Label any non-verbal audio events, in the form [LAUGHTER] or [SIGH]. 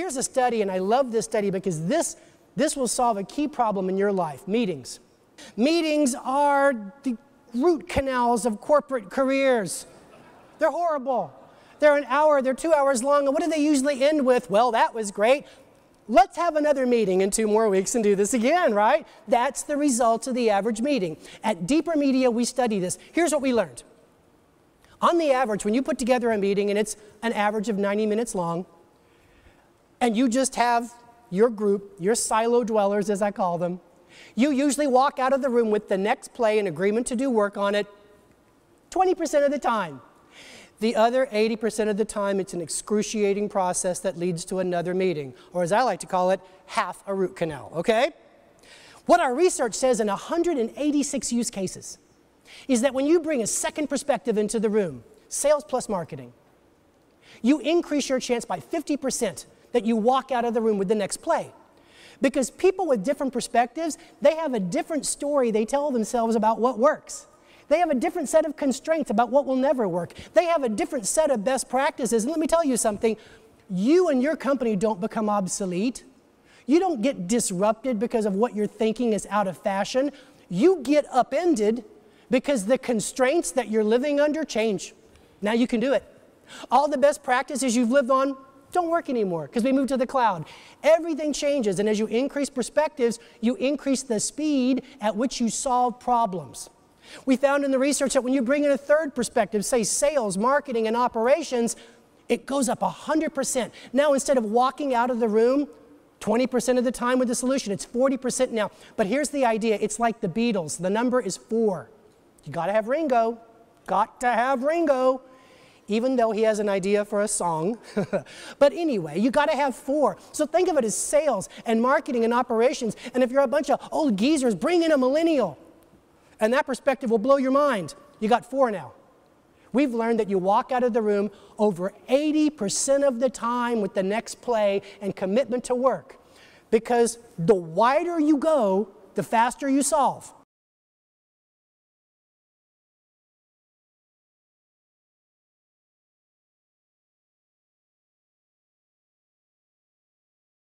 Here's a study, and I love this study because this, this will solve a key problem in your life meetings. Meetings are the root canals of corporate careers. They're horrible. They're an hour, they're two hours long, and what do they usually end with? Well, that was great. Let's have another meeting in two more weeks and do this again, right? That's the result of the average meeting. At Deeper Media, we study this. Here's what we learned. On the average, when you put together a meeting and it's an average of 90 minutes long, and you just have your group, your silo dwellers, as I call them. You usually walk out of the room with the next play in agreement to do work on it 20% of the time. The other 80% of the time, it's an excruciating process that leads to another meeting, or as I like to call it, half a root canal, okay? What our research says in 186 use cases is that when you bring a second perspective into the room, sales plus marketing, you increase your chance by 50% that you walk out of the room with the next play. Because people with different perspectives, they have a different story they tell themselves about what works. They have a different set of constraints about what will never work. They have a different set of best practices. And let me tell you something you and your company don't become obsolete. You don't get disrupted because of what you're thinking is out of fashion. You get upended because the constraints that you're living under change. Now you can do it. All the best practices you've lived on, don't work anymore because we moved to the cloud. Everything changes, and as you increase perspectives, you increase the speed at which you solve problems. We found in the research that when you bring in a third perspective, say sales, marketing, and operations, it goes up 100%. Now, instead of walking out of the room 20% of the time with the solution, it's 40% now. But here's the idea it's like the Beatles, the number is four. You gotta have Ringo, got to have Ringo even though he has an idea for a song. [LAUGHS] but anyway, you got to have four. So think of it as sales and marketing and operations. And if you're a bunch of old geezers, bring in a millennial. And that perspective will blow your mind. You got four now. We've learned that you walk out of the room over 80% of the time with the next play and commitment to work because the wider you go, the faster you solve.